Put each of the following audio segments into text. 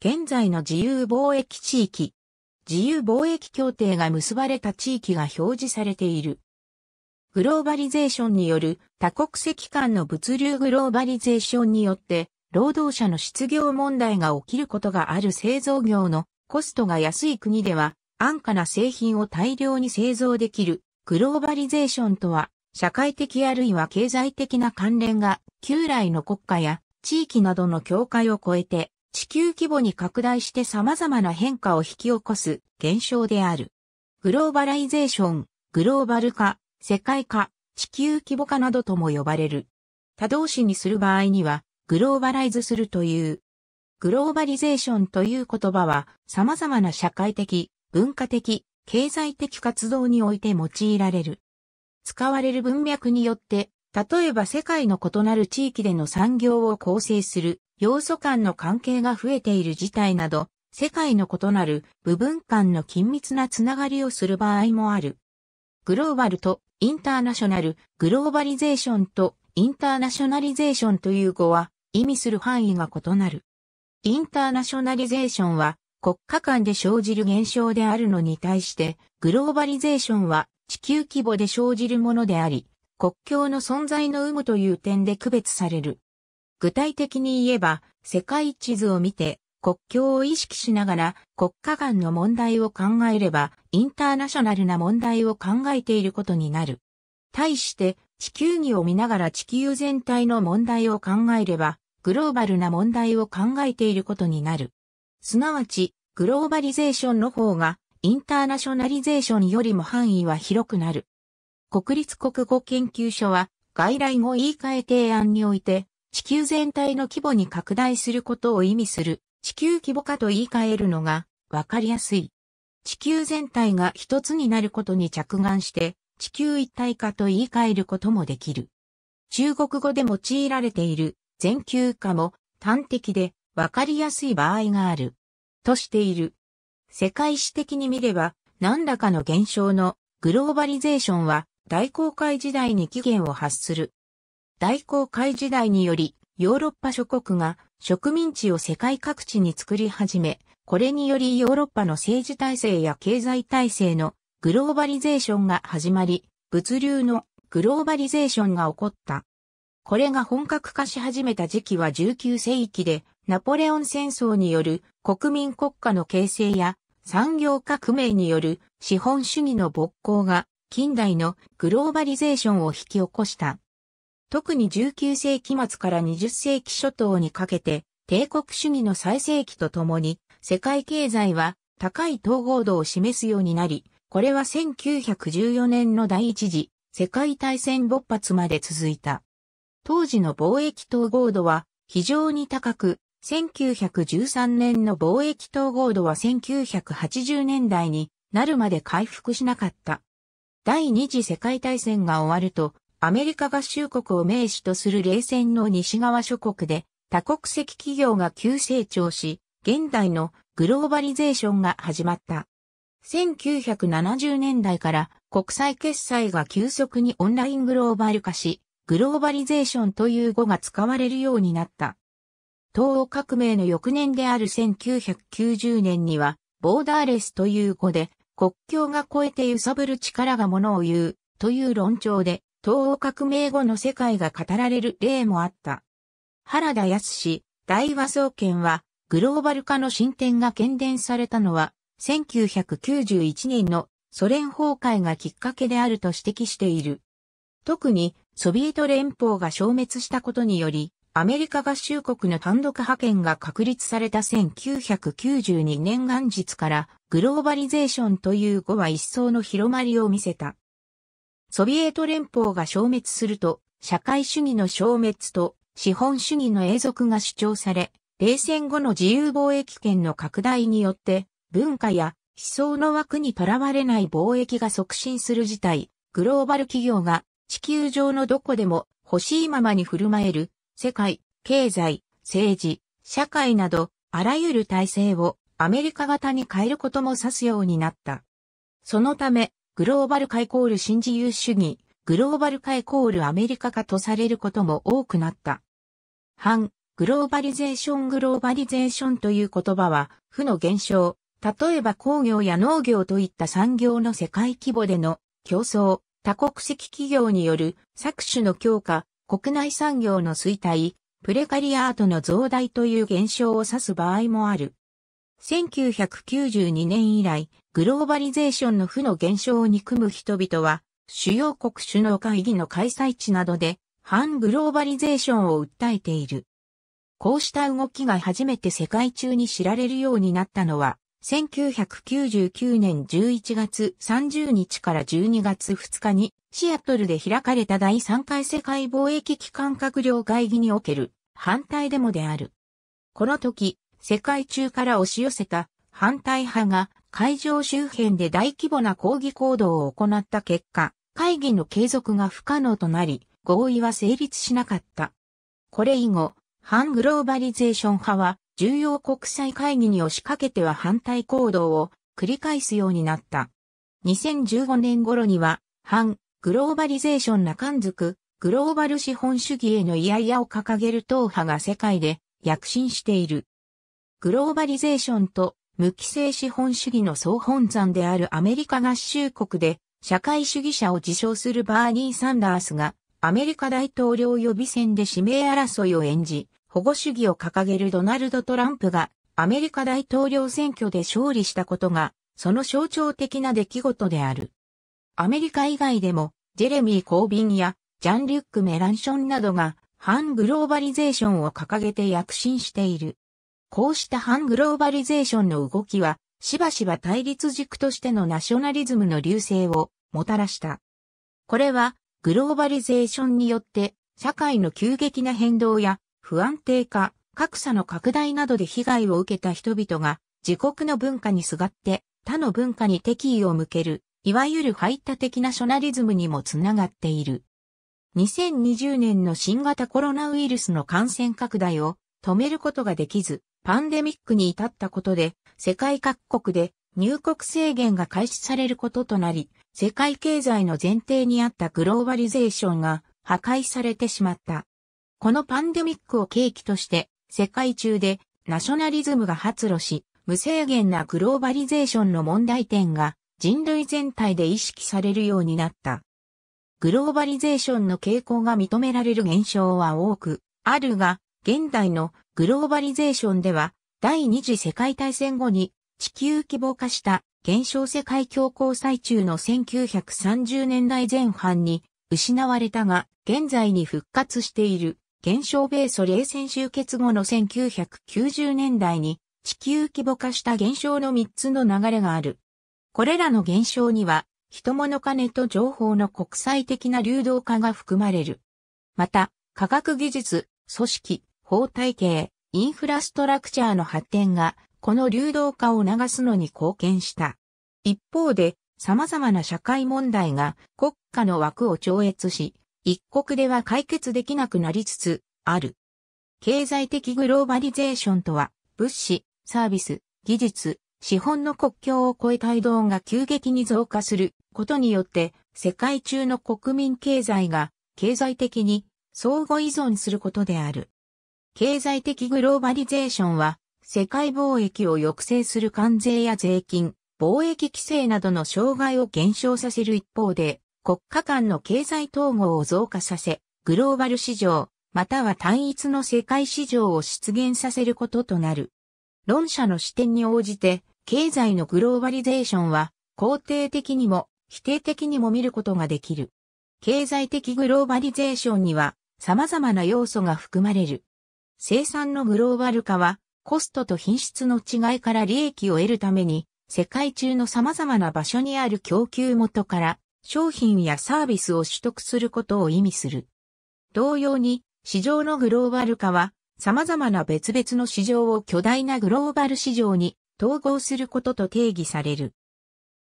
現在の自由貿易地域。自由貿易協定が結ばれた地域が表示されている。グローバリゼーションによる多国籍間の物流グローバリゼーションによって、労働者の失業問題が起きることがある製造業のコストが安い国では、安価な製品を大量に製造できるグローバリゼーションとは、社会的あるいは経済的な関連が、旧来の国家や地域などの境界を超えて地球規模に拡大して様々な変化を引き起こす現象である。グローバライゼーション、グローバル化、世界化、地球規模化などとも呼ばれる。他動詞にする場合には、グローバライズするという。グローバリゼーションという言葉は、様々な社会的、文化的、経済的活動において用いられる。使われる文脈によって、例えば世界の異なる地域での産業を構成する要素間の関係が増えている事態など、世界の異なる部分間の緊密なつながりをする場合もある。グローバルとインターナショナル、グローバリゼーションとインターナショナリゼーションという語は意味する範囲が異なる。インターナショナリゼーションは国家間で生じる現象であるのに対して、グローバリゼーションは地球規模で生じるものであり、国境の存在の有無という点で区別される。具体的に言えば、世界地図を見て、国境を意識しながら国家間の問題を考えれば、インターナショナルな問題を考えていることになる。対して、地球儀を見ながら地球全体の問題を考えれば、グローバルな問題を考えていることになる。すなわち、グローバリゼーションの方が、インターナショナリゼーションよりも範囲は広くなる。国立国語研究所は、外来語言い換え提案において、地球全体の規模に拡大することを意味する地球規模化と言い換えるのがわかりやすい。地球全体が一つになることに着眼して地球一体化と言い換えることもできる。中国語で用いられている全球化も端的でわかりやすい場合がある。としている。世界史的に見れば何らかの現象のグローバリゼーションは大航海時代に起源を発する大航海時代により、ヨーロッパ諸国が植民地を世界各地に作り始め、これによりヨーロッパの政治体制や経済体制のグローバリゼーションが始まり、物流のグローバリゼーションが起こった。これが本格化し始めた時期は19世紀で、ナポレオン戦争による国民国家の形成や産業革命による資本主義の勃興が近代のグローバリゼーションを引き起こした。特に19世紀末から20世紀初頭にかけて、帝国主義の最盛期とともに、世界経済は高い統合度を示すようになり、これは1914年の第一次世界大戦勃発まで続いた。当時の貿易統合度は非常に高く、1913年の貿易統合度は1980年代になるまで回復しなかった。第二次世界大戦が終わると、アメリカ合衆国を名詞とする冷戦の西側諸国で、多国籍企業が急成長し、現代のグローバリゼーションが始まった。1970年代から国際決済が急速にオンライングローバル化し、グローバリゼーションという語が使われるようになった。東欧革命の翌年である1990年には、ボーダーレスという語で、国境が越えて揺さぶる力がものを言う、という論調で、東欧革命後の世界が語られる例もあった。原田康氏、大和総研は、グローバル化の進展が喧伝されたのは、1991年のソ連崩壊がきっかけであると指摘している。特に、ソビエト連邦が消滅したことにより、アメリカ合衆国の単独派遣が確立された1992年元日からグローバリゼーションという語は一層の広まりを見せた。ソビエト連邦が消滅すると、社会主義の消滅と資本主義の永続が主張され、冷戦後の自由貿易圏の拡大によって、文化や思想の枠にとらわれない貿易が促進する事態、グローバル企業が地球上のどこでも欲しいままに振る舞える、世界、経済、政治、社会など、あらゆる体制をアメリカ型に変えることも指すようになった。そのため、グローバル化イコール新自由主義、グローバル化イコールアメリカ化とされることも多くなった。反、グローバリゼーショングローバリゼーションという言葉は、負の現象、例えば工業や農業といった産業の世界規模での競争、多国籍企業による搾取の強化、国内産業の衰退、プレカリアートの増大という現象を指す場合もある。1992年以来、グローバリゼーションの負の減少を憎む人々は、主要国首脳会議の開催地などで、反グローバリゼーションを訴えている。こうした動きが初めて世界中に知られるようになったのは、1999年11月30日から12月2日にシアトルで開かれた第3回世界貿易機関閣僚会議における反対デモである。この時、世界中から押し寄せた反対派が会場周辺で大規模な抗議行動を行った結果、会議の継続が不可能となり、合意は成立しなかった。これ以後、反グローバリゼーション派は重要国際会議に押しかけては反対行動を繰り返すようになった。2015年頃には、反グローバリゼーションな関づくグローバル資本主義への嫌々を掲げる党派が世界で躍進している。グローバリゼーションと無規制資本主義の総本山であるアメリカ合衆国で社会主義者を自称するバーニー・サンダースがアメリカ大統領予備選で指名争いを演じ、保護主義を掲げるドナルド・トランプがアメリカ大統領選挙で勝利したことがその象徴的な出来事である。アメリカ以外でもジェレミー・コービンやジャン・リュック・メランションなどが反グローバリゼーションを掲げて躍進している。こうした反グローバリゼーションの動きは、しばしば対立軸としてのナショナリズムの流星をもたらした。これは、グローバリゼーションによって、社会の急激な変動や不安定化、格差の拡大などで被害を受けた人々が、自国の文化にすがって他の文化に敵意を向ける、いわゆる排他的ナショナリズムにもつながっている。2020年の新型コロナウイルスの感染拡大を止めることができず、パンデミックに至ったことで、世界各国で入国制限が開始されることとなり、世界経済の前提にあったグローバリゼーションが破壊されてしまった。このパンデミックを契機として、世界中でナショナリズムが発露し、無制限なグローバリゼーションの問題点が人類全体で意識されるようになった。グローバリゼーションの傾向が認められる現象は多くあるが、現代のグローバリゼーションでは、第二次世界大戦後に地球規模化した現象世界恐慌最中の1930年代前半に失われたが、現在に復活している現象米ソ冷戦終結後の1990年代に地球規模化した現象の3つの流れがある。これらの現象には、人物金と情報の国際的な流動化が含まれる。また、科学技術、組織、法体系、インフラストラクチャーの発展が、この流動化を促すのに貢献した。一方で、様々な社会問題が国家の枠を超越し、一国では解決できなくなりつつある。経済的グローバリゼーションとは、物資、サービス、技術、資本の国境を越えた移動が急激に増加することによって、世界中の国民経済が経済的に相互依存することである。経済的グローバリゼーションは、世界貿易を抑制する関税や税金、貿易規制などの障害を減少させる一方で、国家間の経済統合を増加させ、グローバル市場、または単一の世界市場を出現させることとなる。論者の視点に応じて、経済のグローバリゼーションは、肯定的にも、否定的にも見ることができる。経済的グローバリゼーションには、様々な要素が含まれる。生産のグローバル化は、コストと品質の違いから利益を得るために、世界中の様々な場所にある供給元から商品やサービスを取得することを意味する。同様に、市場のグローバル化は、様々な別々の市場を巨大なグローバル市場に統合することと定義される。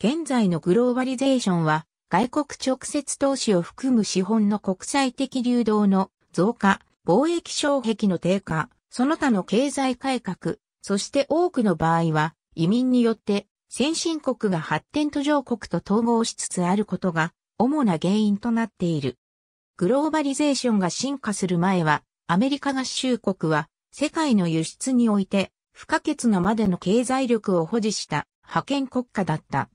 現在のグローバリゼーションは、外国直接投資を含む資本の国際的流動の増加、貿易障壁の低下、その他の経済改革、そして多くの場合は移民によって先進国が発展途上国と統合しつつあることが主な原因となっている。グローバリゼーションが進化する前はアメリカ合衆国は世界の輸出において不可欠なまでの経済力を保持した派遣国家だった。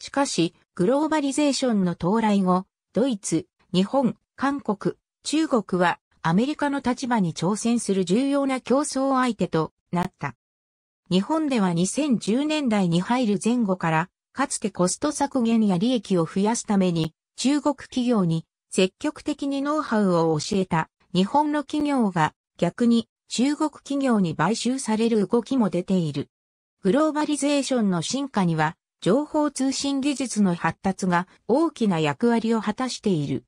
しかし、グローバリゼーションの到来後、ドイツ、日本、韓国、中国はアメリカの立場に挑戦する重要な競争相手となった。日本では2010年代に入る前後から、かつてコスト削減や利益を増やすために、中国企業に積極的にノウハウを教えた日本の企業が逆に中国企業に買収される動きも出ている。グローバリゼーションの進化には情報通信技術の発達が大きな役割を果たしている。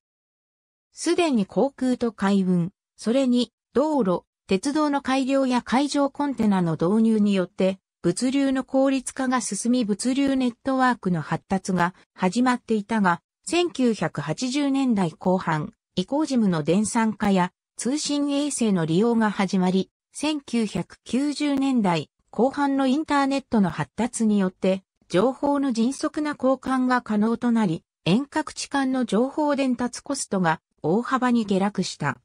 すでに航空と海運、それに道路、鉄道の改良や海上コンテナの導入によって、物流の効率化が進み物流ネットワークの発達が始まっていたが、1980年代後半、移行事務の電算化や通信衛星の利用が始まり、1990年代後半のインターネットの発達によって、情報の迅速な交換が可能となり、遠隔地間の情報伝達コストが大幅に下落した。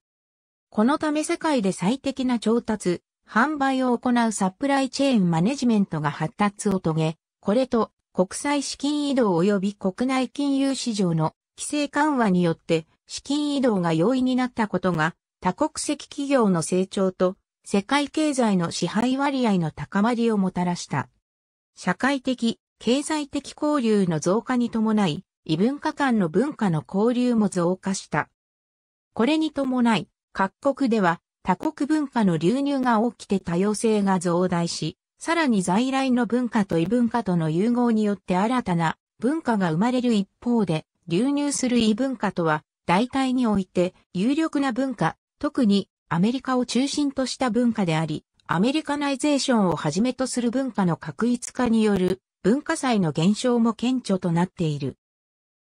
このため世界で最適な調達、販売を行うサプライチェーンマネジメントが発達を遂げ、これと国際資金移動及び国内金融市場の規制緩和によって資金移動が容易になったことが多国籍企業の成長と世界経済の支配割合の高まりをもたらした。社会的、経済的交流の増加に伴い、異文化間の文化の交流も増加した。これに伴い、各国では他国文化の流入が起きて多様性が増大し、さらに在来の文化と異文化との融合によって新たな文化が生まれる一方で、流入する異文化とは、大体において有力な文化、特にアメリカを中心とした文化であり、アメリカナイゼーションをはじめとする文化の確一化による文化祭の減少も顕著となっている。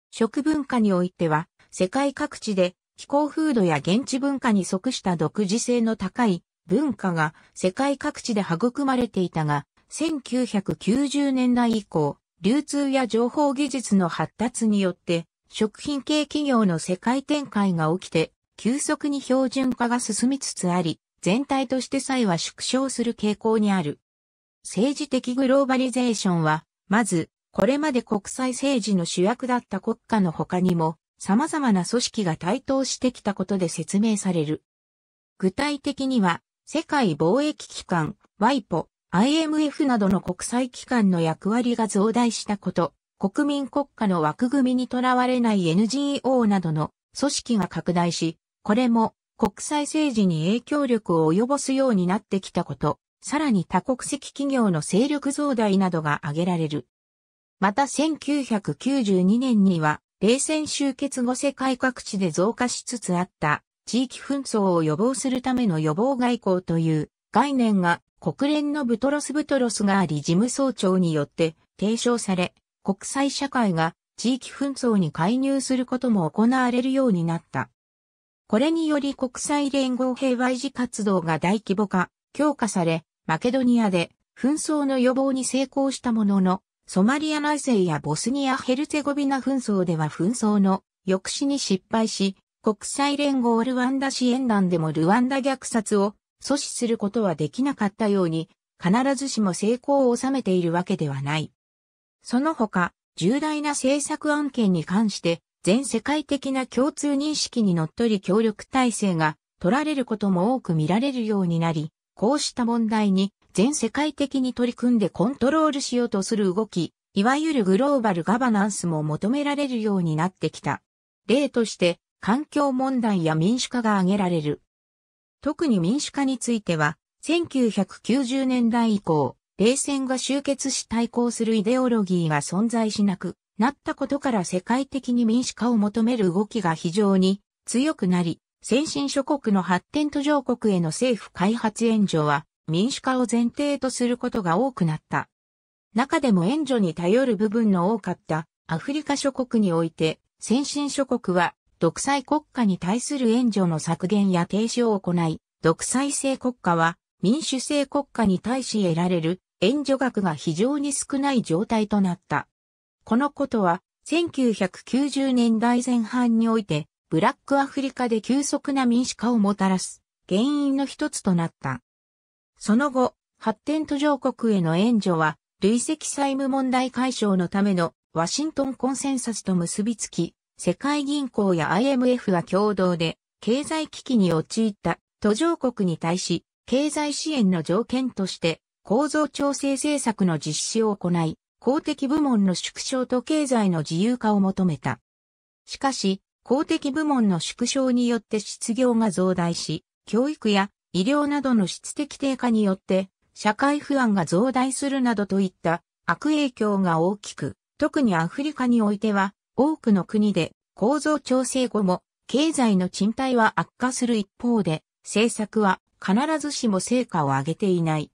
食文化においては、世界各地で気候風土や現地文化に即した独自性の高い文化が世界各地で育まれていたが、1990年代以降、流通や情報技術の発達によって、食品系企業の世界展開が起きて、急速に標準化が進みつつあり、全体として際は縮小する傾向にある。政治的グローバリゼーションは、まず、これまで国際政治の主役だった国家の他にも、様々な組織が台頭してきたことで説明される。具体的には、世界貿易機関、WIPO、IMF などの国際機関の役割が増大したこと、国民国家の枠組みにとらわれない NGO などの組織が拡大し、これも国際政治に影響力を及ぼすようになってきたこと、さらに多国籍企業の勢力増大などが挙げられる。また1992年には冷戦終結後世界各地で増加しつつあった地域紛争を予防するための予防外交という概念が国連のブトロス・ブトロスがあり事務総長によって提唱され、国際社会が地域紛争に介入することも行われるようになった。これにより国際連合平和維持活動が大規模化、強化され、マケドニアで紛争の予防に成功したものの、ソマリア内政やボスニア・ヘルツェゴビナ紛争では紛争の抑止に失敗し、国際連合ルワンダ支援団でもルワンダ虐殺を阻止することはできなかったように、必ずしも成功を収めているわけではない。その他、重大な政策案件に関して、全世界的な共通認識にのっとり協力体制が取られることも多く見られるようになり、こうした問題に全世界的に取り組んでコントロールしようとする動き、いわゆるグローバルガバナンスも求められるようになってきた。例として、環境問題や民主化が挙げられる。特に民主化については、1990年代以降、冷戦が終結し対抗するイデオロギーが存在しなくなったことから世界的に民主化を求める動きが非常に強くなり、先進諸国の発展途上国への政府開発援助は民主化を前提とすることが多くなった。中でも援助に頼る部分の多かったアフリカ諸国において先進諸国は独裁国家に対する援助の削減や停止を行い、独裁制国家は民主制国家に対し得られる援助額が非常に少ない状態となった。このことは1990年代前半においてブラックアフリカで急速な民主化をもたらす原因の一つとなった。その後、発展途上国への援助は、累積債務問題解消のためのワシントンコンセンサスと結びつき、世界銀行や IMF が共同で経済危機に陥った途上国に対し、経済支援の条件として構造調整政策の実施を行い、公的部門の縮小と経済の自由化を求めた。しかし、公的部門の縮小によって失業が増大し、教育や医療などの質的低下によって社会不安が増大するなどといった悪影響が大きく、特にアフリカにおいては多くの国で構造調整後も経済の賃貸は悪化する一方で政策は必ずしも成果を上げていない。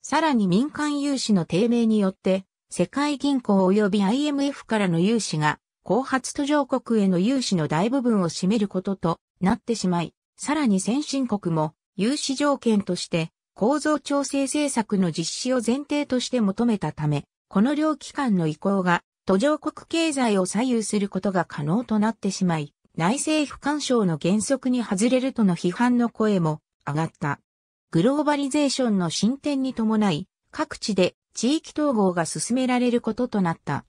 さらに民間融資の低迷によって世界銀行及び IMF からの融資が後発途上国への融資の大部分を占めることとなってしまい、さらに先進国も融資条件として構造調整政策の実施を前提として求めたため、この両機関の移行が途上国経済を左右することが可能となってしまい、内政不干渉の原則に外れるとの批判の声も上がった。グローバリゼーションの進展に伴い、各地で地域統合が進められることとなった。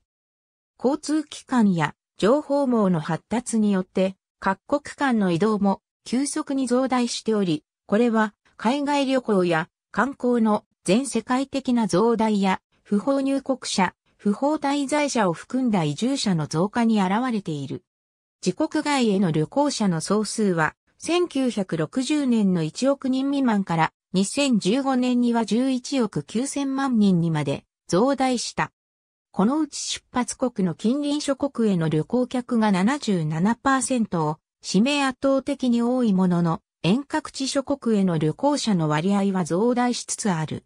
交通機関や情報網の発達によって各国間の移動も急速に増大しており、これは海外旅行や観光の全世界的な増大や不法入国者、不法滞在者を含んだ移住者の増加に現れている。自国外への旅行者の総数は1960年の1億人未満から2015年には11億9000万人にまで増大した。このうち出発国の近隣諸国への旅行客が77%を、指名圧倒的に多いものの、遠隔地諸国への旅行者の割合は増大しつつある。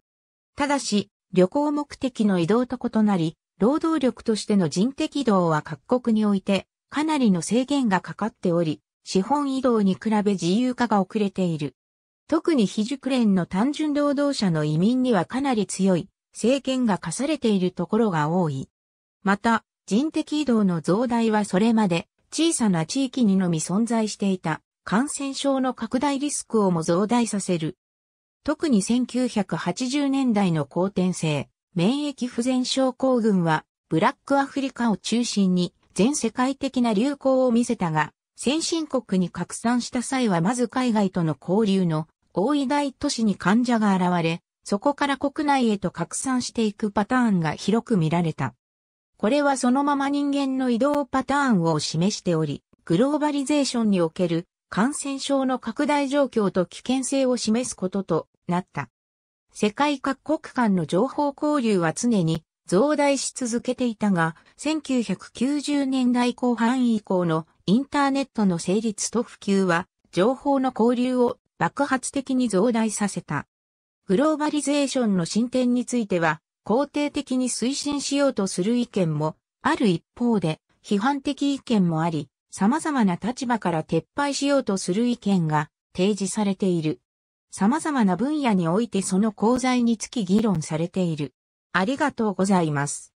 ただし、旅行目的の移動と異なり、労働力としての人的移動は各国において、かなりの制限がかかっており、資本移動に比べ自由化が遅れている。特に非熟練の単純労働者の移民にはかなり強い政権が課されているところが多い。また、人的移動の増大はそれまで小さな地域にのみ存在していた感染症の拡大リスクをも増大させる。特に1980年代の後天性、免疫不全症候群はブラックアフリカを中心に全世界的な流行を見せたが、先進国に拡散した際はまず海外との交流の多い大都市に患者が現れ、そこから国内へと拡散していくパターンが広く見られた。これはそのまま人間の移動パターンを示しており、グローバリゼーションにおける感染症の拡大状況と危険性を示すこととなった。世界各国間の情報交流は常に増大し続けていたが、1990年代後半以降のインターネットの成立と普及は、情報の交流を爆発的に増大させた。グローバリゼーションの進展については、肯定的に推進しようとする意見も、ある一方で、批判的意見もあり、様々な立場から撤廃しようとする意見が提示されている。様々な分野においてその功罪につき議論されている。ありがとうございます。